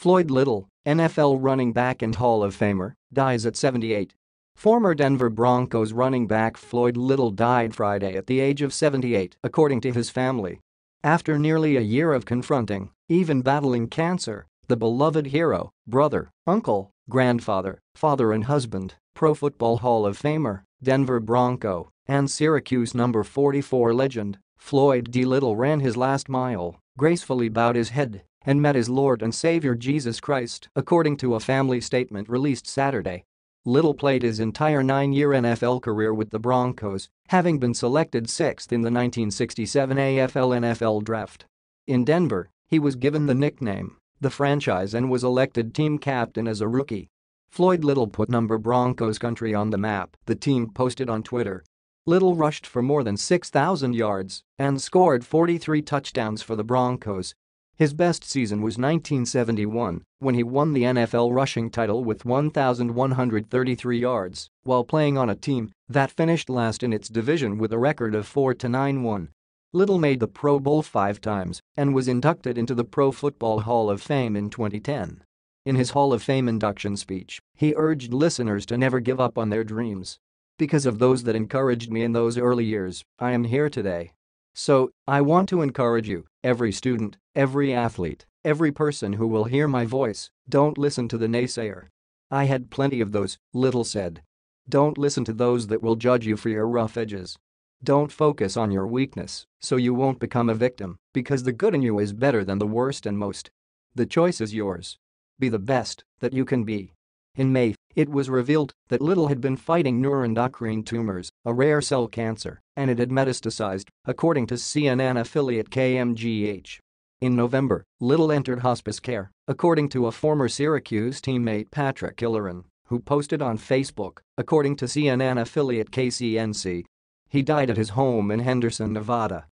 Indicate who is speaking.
Speaker 1: Floyd Little, NFL running back and Hall of Famer, dies at 78. Former Denver Broncos running back Floyd Little died Friday at the age of 78, according to his family. After nearly a year of confronting, even battling cancer, the beloved hero, brother, uncle, grandfather, father and husband, Pro Football Hall of Famer, Denver Bronco, and Syracuse number no. 44 legend, Floyd D. Little ran his last mile, gracefully bowed his head, and met his Lord and Savior Jesus Christ, according to a family statement released Saturday. Little played his entire nine-year NFL career with the Broncos, having been selected sixth in the 1967 AFL-NFL draft. In Denver, he was given the nickname, the franchise and was elected team captain as a rookie. Floyd Little put number Broncos country on the map, the team posted on Twitter. Little rushed for more than 6,000 yards and scored 43 touchdowns for the Broncos, his best season was 1971, when he won the NFL rushing title with 1,133 yards while playing on a team that finished last in its division with a record of 4-9-1. Little made the Pro Bowl five times and was inducted into the Pro Football Hall of Fame in 2010. In his Hall of Fame induction speech, he urged listeners to never give up on their dreams. Because of those that encouraged me in those early years, I am here today. So, I want to encourage you Every student, every athlete, every person who will hear my voice, don't listen to the naysayer. I had plenty of those, Little said. Don't listen to those that will judge you for your rough edges. Don't focus on your weakness, so you won't become a victim, because the good in you is better than the worst and most. The choice is yours. Be the best that you can be. In May, it was revealed that Little had been fighting neuroendocrine tumors, a rare cell cancer, and it had metastasized, according to CNN affiliate KMGH. In November, Little entered hospice care, according to a former Syracuse teammate Patrick Killoran, who posted on Facebook, according to CNN affiliate KCNC. He died at his home in Henderson, Nevada.